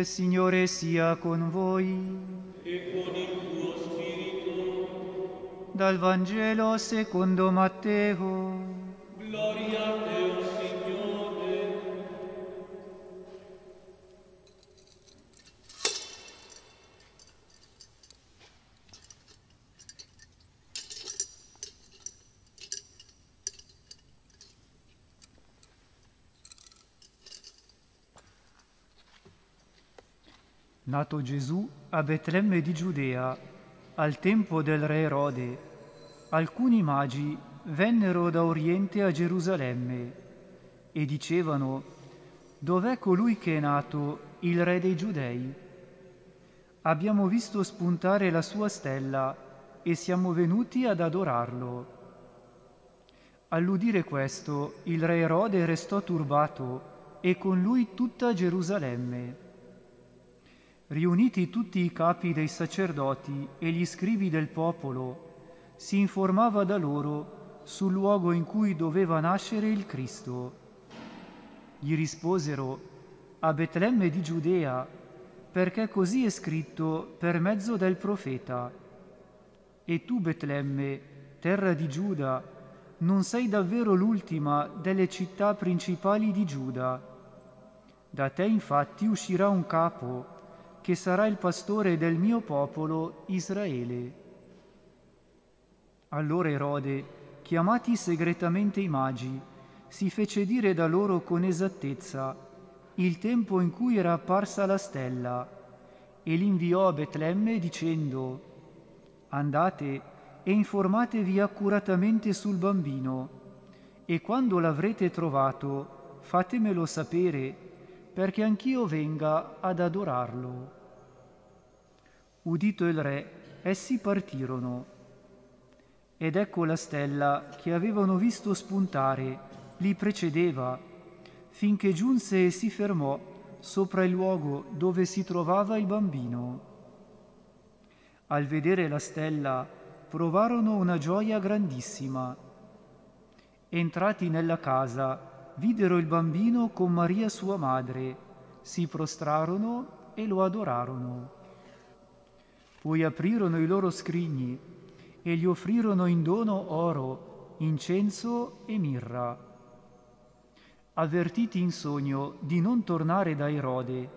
Il Signore sia con voi. E con il tuo spirito. Dal Vangelo secondo Matteo. nato Gesù a Betlemme di Giudea, al tempo del re Erode, alcuni magi vennero da Oriente a Gerusalemme e dicevano, Dov'è colui che è nato, il re dei Giudei? Abbiamo visto spuntare la sua stella e siamo venuti ad adorarlo. All'udire questo, il re Erode restò turbato e con lui tutta Gerusalemme riuniti tutti i capi dei sacerdoti e gli scrivi del popolo, si informava da loro sul luogo in cui doveva nascere il Cristo. Gli risposero, a Betlemme di Giudea, perché così è scritto per mezzo del profeta. E tu, Betlemme, terra di Giuda, non sei davvero l'ultima delle città principali di Giuda. Da te infatti uscirà un capo che sarà il pastore del mio popolo Israele. Allora Erode, chiamati segretamente i magi, si fece dire da loro con esattezza il tempo in cui era apparsa la stella e li inviò a Betlemme dicendo Andate e informatevi accuratamente sul bambino e quando l'avrete trovato fatemelo sapere perché anch'io venga ad adorarlo. Udito il re, essi partirono. Ed ecco la stella che avevano visto spuntare, li precedeva, finché giunse e si fermò sopra il luogo dove si trovava il bambino. Al vedere la stella provarono una gioia grandissima. Entrati nella casa, videro il bambino con Maria sua madre, si prostrarono e lo adorarono. Poi aprirono i loro scrigni e gli offrirono in dono oro, incenso e mirra. Avvertiti in sogno di non tornare da Erode,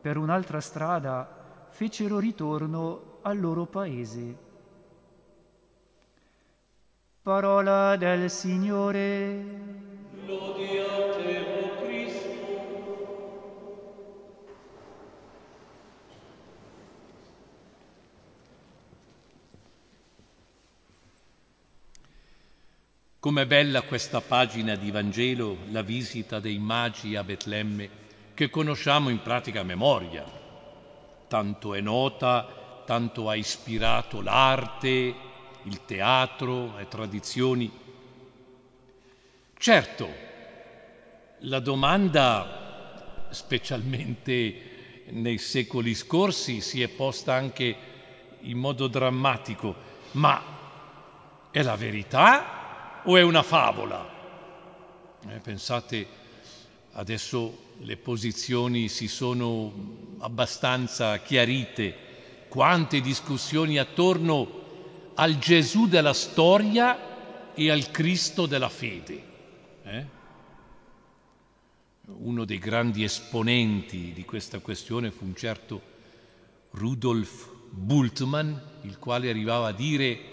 per un'altra strada fecero ritorno al loro paese. Parola del Signore. Com'è bella questa pagina di Vangelo, la visita dei magi a Betlemme, che conosciamo in pratica a memoria. Tanto è nota, tanto ha ispirato l'arte, il teatro, le tradizioni. Certo, la domanda, specialmente nei secoli scorsi, si è posta anche in modo drammatico, ma è la verità o è una favola? Eh, pensate, adesso le posizioni si sono abbastanza chiarite, quante discussioni attorno al Gesù della storia e al Cristo della fede. Eh? Uno dei grandi esponenti di questa questione fu un certo Rudolf Bultmann, il quale arrivava a dire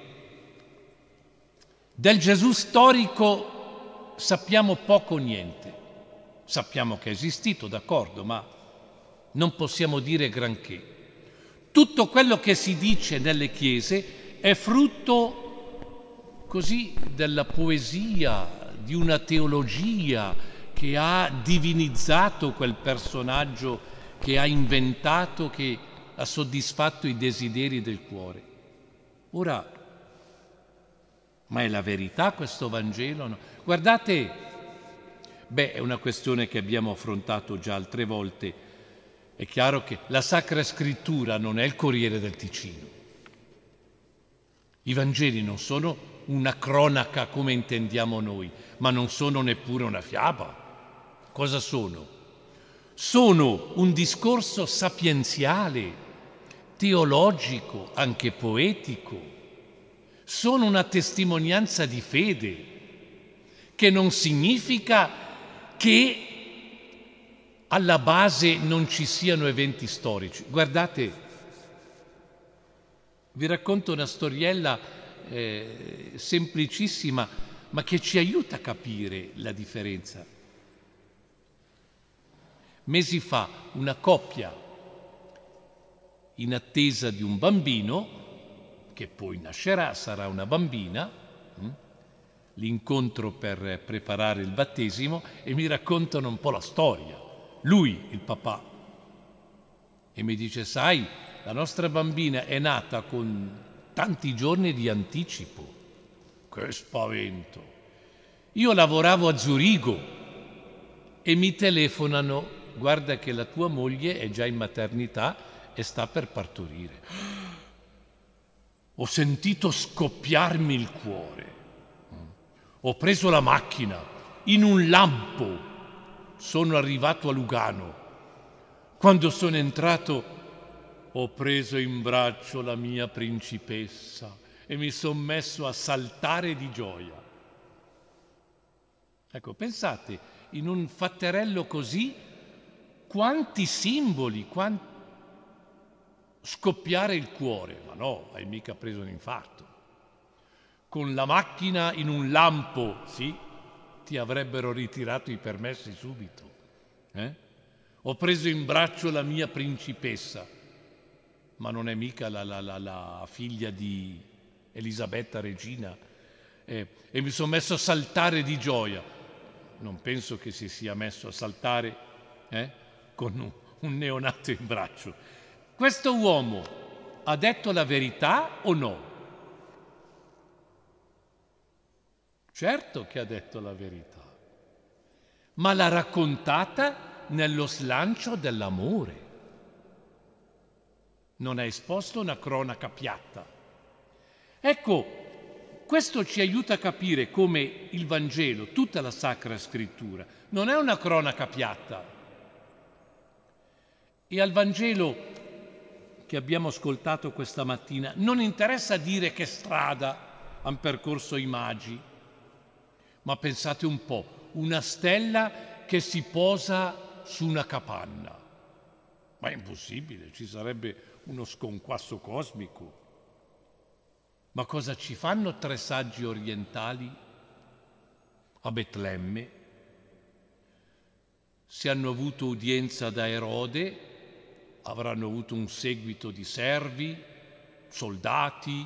del Gesù storico sappiamo poco o niente. Sappiamo che è esistito, d'accordo, ma non possiamo dire granché. Tutto quello che si dice nelle chiese è frutto così della poesia, di una teologia che ha divinizzato quel personaggio, che ha inventato, che ha soddisfatto i desideri del cuore. Ora, ma è la verità questo Vangelo? No. Guardate, beh, è una questione che abbiamo affrontato già altre volte. È chiaro che la Sacra Scrittura non è il Corriere del Ticino. I Vangeli non sono una cronaca come intendiamo noi, ma non sono neppure una fiaba. Cosa sono? Sono un discorso sapienziale, teologico, anche poetico sono una testimonianza di fede, che non significa che alla base non ci siano eventi storici. Guardate, vi racconto una storiella eh, semplicissima, ma che ci aiuta a capire la differenza. Mesi fa una coppia in attesa di un bambino che poi nascerà, sarà una bambina, hm? l'incontro per preparare il battesimo e mi raccontano un po' la storia. Lui, il papà, e mi dice, sai, la nostra bambina è nata con tanti giorni di anticipo. Che spavento! Io lavoravo a Zurigo e mi telefonano, guarda che la tua moglie è già in maternità e sta per partorire ho sentito scoppiarmi il cuore, ho preso la macchina, in un lampo sono arrivato a Lugano. Quando sono entrato ho preso in braccio la mia principessa e mi sono messo a saltare di gioia. Ecco, pensate, in un fatterello così quanti simboli, quanti scoppiare il cuore, ma no, hai mica preso un infarto. Con la macchina in un lampo, sì, ti avrebbero ritirato i permessi subito. Eh? Ho preso in braccio la mia principessa, ma non è mica la, la, la, la figlia di Elisabetta Regina, eh, e mi sono messo a saltare di gioia. Non penso che si sia messo a saltare eh, con un, un neonato in braccio questo uomo ha detto la verità o no? Certo che ha detto la verità, ma l'ha raccontata nello slancio dell'amore. Non ha esposto una cronaca piatta. Ecco, questo ci aiuta a capire come il Vangelo, tutta la Sacra Scrittura, non è una cronaca piatta. E al Vangelo che abbiamo ascoltato questa mattina, non interessa dire che strada hanno percorso i magi, ma pensate un po', una stella che si posa su una capanna. Ma è impossibile, ci sarebbe uno sconquasso cosmico. Ma cosa ci fanno tre saggi orientali a Betlemme? Se hanno avuto udienza da Erode, avranno avuto un seguito di servi, soldati,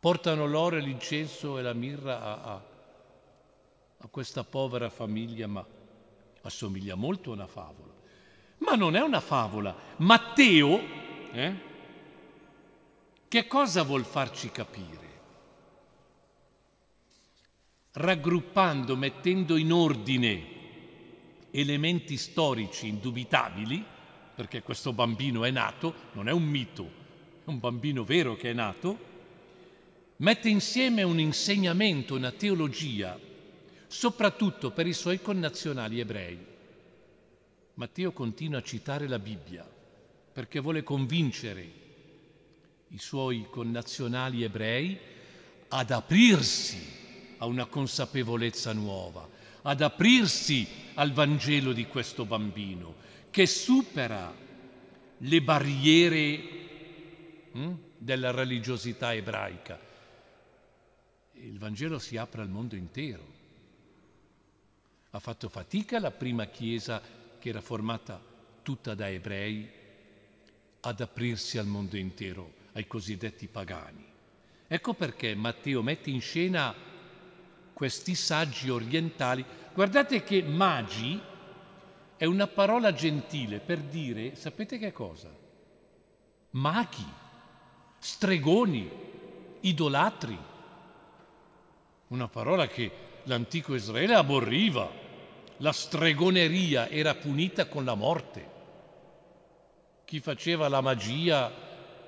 portano l'oro, l'incenso e la mirra a, a, a questa povera famiglia, ma assomiglia molto a una favola. Ma non è una favola. Matteo, eh? che cosa vuol farci capire? Raggruppando, mettendo in ordine elementi storici indubitabili, perché questo bambino è nato, non è un mito, è un bambino vero che è nato, mette insieme un insegnamento, una teologia, soprattutto per i suoi connazionali ebrei. Matteo continua a citare la Bibbia perché vuole convincere i suoi connazionali ebrei ad aprirsi a una consapevolezza nuova, ad aprirsi al Vangelo di questo bambino che supera le barriere hm, della religiosità ebraica. Il Vangelo si apre al mondo intero. Ha fatto fatica la prima Chiesa che era formata tutta da ebrei ad aprirsi al mondo intero, ai cosiddetti pagani. Ecco perché Matteo mette in scena questi saggi orientali. Guardate che magi è una parola gentile per dire, sapete che cosa? Maghi, stregoni, idolatri. Una parola che l'antico Israele aborriva. La stregoneria era punita con la morte. Chi faceva la magia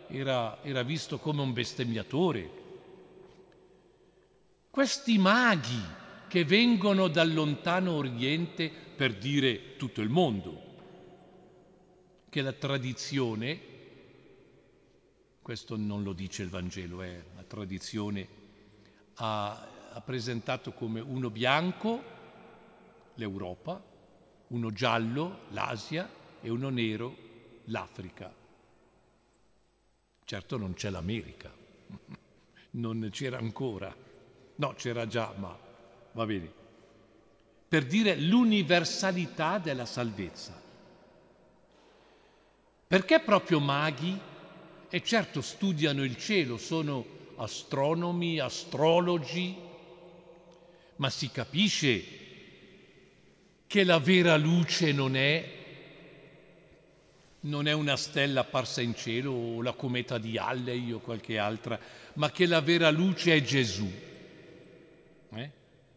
era, era visto come un bestemmiatore, questi maghi che vengono dal lontano oriente per dire tutto il mondo, che la tradizione, questo non lo dice il Vangelo, eh, la tradizione ha, ha presentato come uno bianco l'Europa, uno giallo l'Asia e uno nero l'Africa. Certo non c'è l'America, non c'era ancora. No, c'era già, ma va bene. Per dire l'universalità della salvezza. Perché proprio maghi? E certo studiano il cielo, sono astronomi, astrologi, ma si capisce che la vera luce non è, non è una stella apparsa in cielo o la cometa di Halley o qualche altra, ma che la vera luce è Gesù eh?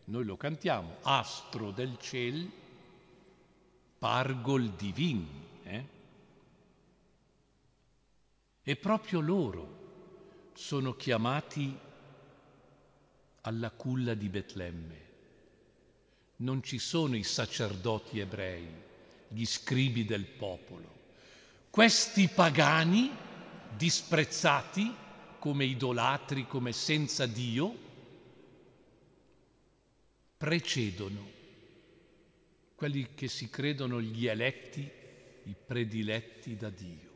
noi lo cantiamo, astro del ciel, pargol divin. Eh? E proprio loro sono chiamati alla culla di Betlemme. Non ci sono i sacerdoti ebrei, gli scribi del popolo. Questi pagani, disprezzati come idolatri, come senza Dio, precedono quelli che si credono gli eletti, i prediletti da Dio,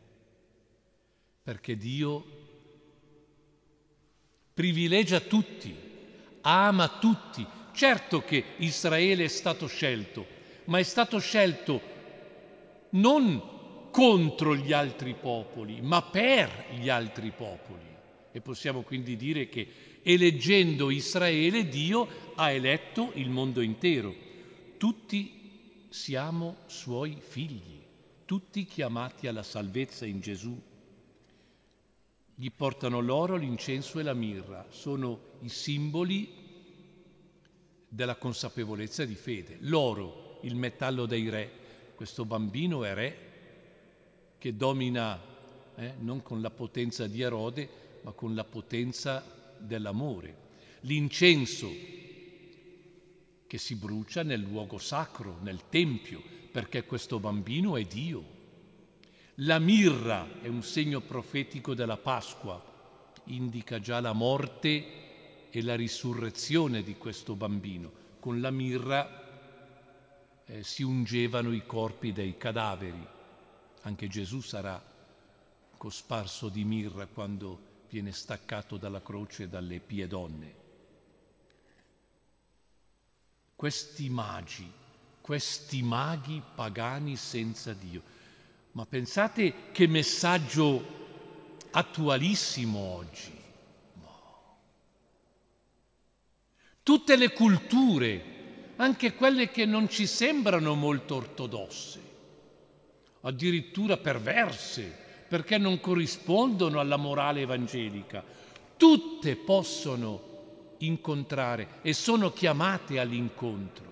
perché Dio privilegia tutti, ama tutti. Certo che Israele è stato scelto, ma è stato scelto non contro gli altri popoli, ma per gli altri popoli. E possiamo quindi dire che eleggendo Israele Dio ha eletto il mondo intero. Tutti siamo suoi figli, tutti chiamati alla salvezza in Gesù. Gli portano l'oro, l'incenso e la mirra, sono i simboli della consapevolezza di fede. L'oro, il metallo dei re, questo bambino è re che domina eh, non con la potenza di Erode, ma con la potenza di dell'amore, l'incenso che si brucia nel luogo sacro, nel Tempio, perché questo bambino è Dio. La mirra è un segno profetico della Pasqua, indica già la morte e la risurrezione di questo bambino. Con la mirra eh, si ungevano i corpi dei cadaveri. Anche Gesù sarà cosparso di mirra quando viene staccato dalla croce dalle pie donne. Questi magi, questi maghi pagani senza Dio. Ma pensate che messaggio attualissimo oggi. Tutte le culture, anche quelle che non ci sembrano molto ortodosse, addirittura perverse, perché non corrispondono alla morale evangelica. Tutte possono incontrare e sono chiamate all'incontro.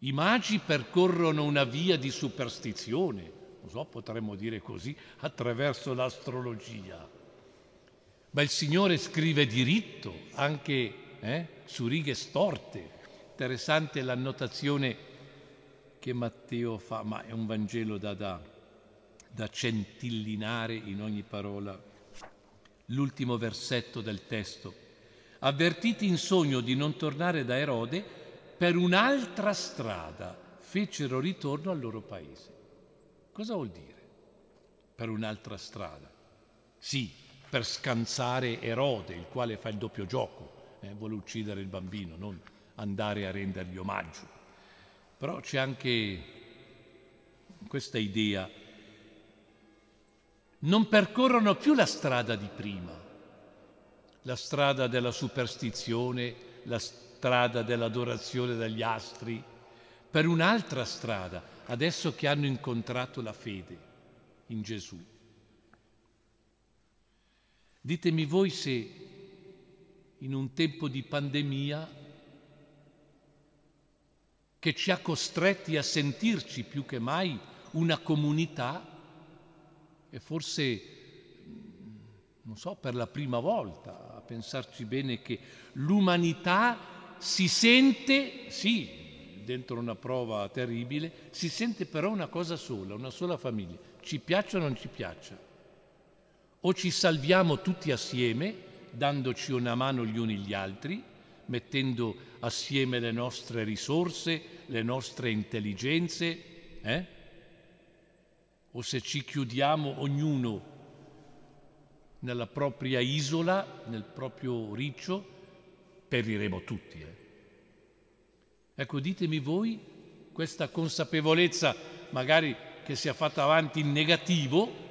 I magi percorrono una via di superstizione, non so, potremmo dire così, attraverso l'astrologia. Ma il Signore scrive diritto, anche eh, su righe storte. Interessante l'annotazione che Matteo fa, ma è un Vangelo da, da, da centillinare in ogni parola. L'ultimo versetto del testo. Avvertiti in sogno di non tornare da Erode, per un'altra strada fecero ritorno al loro paese. Cosa vuol dire? Per un'altra strada. Sì, per scansare Erode, il quale fa il doppio gioco, eh, vuole uccidere il bambino, non andare a rendergli omaggio. Però c'è anche questa idea. Non percorrono più la strada di prima, la strada della superstizione, la strada dell'adorazione dagli astri, per un'altra strada, adesso che hanno incontrato la fede in Gesù. Ditemi voi se in un tempo di pandemia che ci ha costretti a sentirci più che mai una comunità e forse, mm, non so, per la prima volta a pensarci bene che l'umanità si sente, sì, dentro una prova terribile, si sente però una cosa sola, una sola famiglia, ci piaccia o non ci piaccia. O ci salviamo tutti assieme, dandoci una mano gli uni gli altri, mettendo assieme le nostre risorse, le nostre intelligenze, eh? o se ci chiudiamo ognuno nella propria isola, nel proprio riccio, periremo tutti. Eh? Ecco, ditemi voi, questa consapevolezza magari che sia fatta avanti in negativo,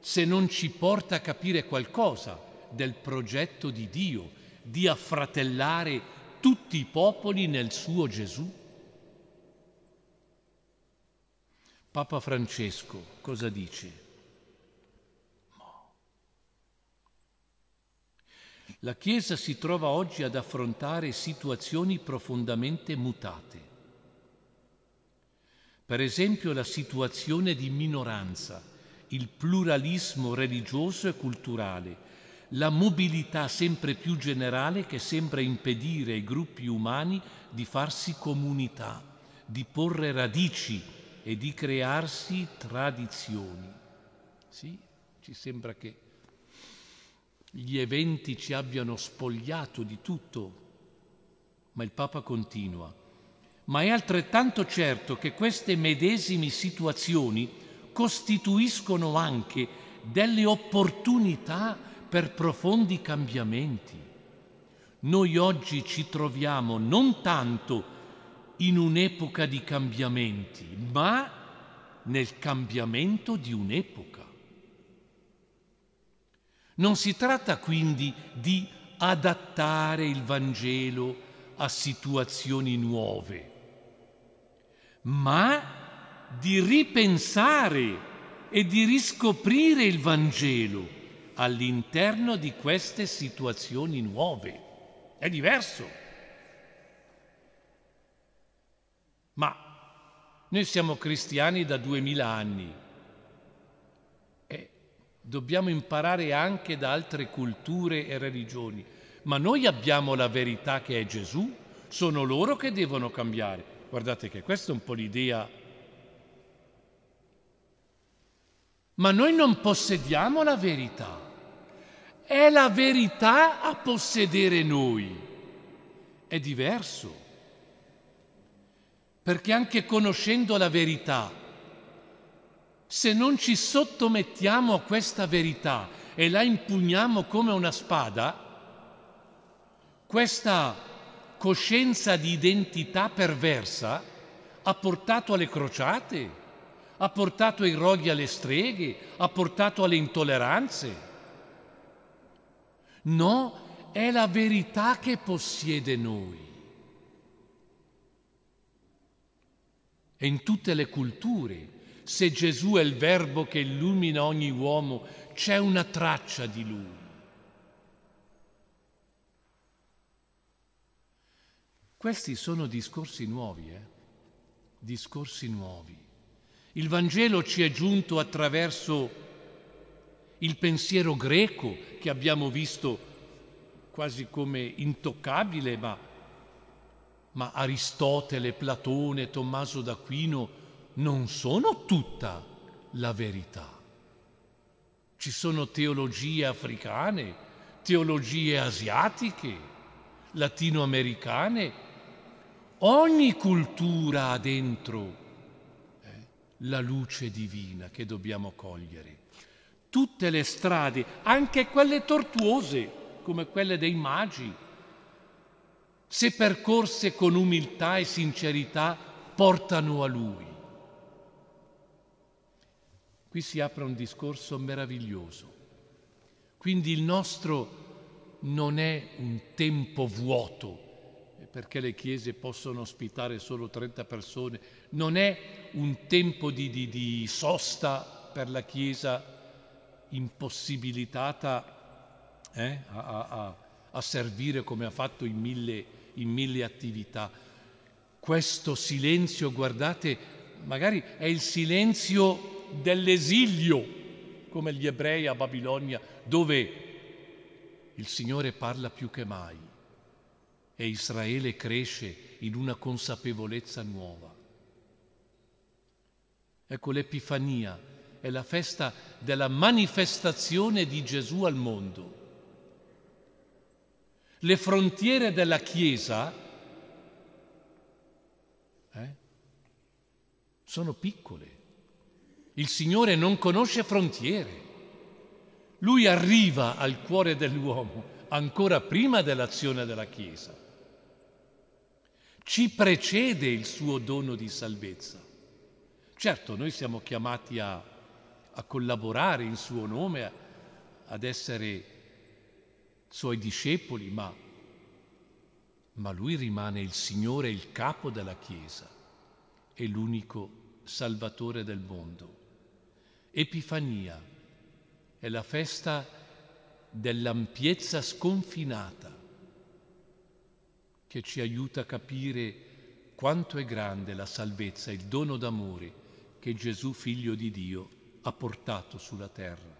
se non ci porta a capire qualcosa del progetto di Dio, di affratellare tutti i popoli nel suo Gesù? Papa Francesco cosa dice? La Chiesa si trova oggi ad affrontare situazioni profondamente mutate. Per esempio la situazione di minoranza, il pluralismo religioso e culturale, la mobilità sempre più generale che sembra impedire ai gruppi umani di farsi comunità, di porre radici e di crearsi tradizioni. Sì, ci sembra che gli eventi ci abbiano spogliato di tutto, ma il Papa continua. Ma è altrettanto certo che queste medesime situazioni costituiscono anche delle opportunità per profondi cambiamenti. Noi oggi ci troviamo non tanto in un'epoca di cambiamenti, ma nel cambiamento di un'epoca. Non si tratta quindi di adattare il Vangelo a situazioni nuove, ma di ripensare e di riscoprire il Vangelo all'interno di queste situazioni nuove. È diverso. Ma noi siamo cristiani da duemila anni e dobbiamo imparare anche da altre culture e religioni. Ma noi abbiamo la verità che è Gesù, sono loro che devono cambiare. Guardate che questa è un po' l'idea ma noi non possediamo la verità. È la verità a possedere noi. È diverso. Perché anche conoscendo la verità, se non ci sottomettiamo a questa verità e la impugniamo come una spada, questa coscienza di identità perversa ha portato alle crociate, ha portato ai roghi alle streghe, ha portato alle intolleranze. No, è la verità che possiede noi. E in tutte le culture, se Gesù è il verbo che illumina ogni uomo, c'è una traccia di lui. Questi sono discorsi nuovi, eh? Discorsi nuovi. Il Vangelo ci è giunto attraverso il pensiero greco che abbiamo visto quasi come intoccabile, ma, ma Aristotele, Platone, Tommaso d'Aquino non sono tutta la verità. Ci sono teologie africane, teologie asiatiche, latinoamericane, ogni cultura ha dentro eh, la luce divina che dobbiamo cogliere tutte le strade, anche quelle tortuose come quelle dei magi, se percorse con umiltà e sincerità, portano a lui. Qui si apre un discorso meraviglioso. Quindi il nostro non è un tempo vuoto, perché le chiese possono ospitare solo 30 persone, non è un tempo di, di, di sosta per la Chiesa impossibilitata eh, a, a, a, servire come ha fatto in mille, in mille attività. Questo silenzio, guardate, magari è il silenzio dell'esilio, come gli ebrei a Babilonia, dove il Signore parla più che mai e Israele cresce in una consapevolezza nuova. Ecco l'Epifania è la festa della manifestazione di Gesù al mondo. Le frontiere della Chiesa eh, sono piccole. Il Signore non conosce frontiere. Lui arriva al cuore dell'uomo ancora prima dell'azione della Chiesa. Ci precede il suo dono di salvezza. Certo, noi siamo chiamati a a collaborare in suo nome, ad essere suoi discepoli, ma, ma lui rimane il Signore, il capo della Chiesa e l'unico Salvatore del mondo. Epifania è la festa dell'ampiezza sconfinata che ci aiuta a capire quanto è grande la salvezza, il dono d'amore che Gesù, figlio di Dio, ha ha portato sulla terra.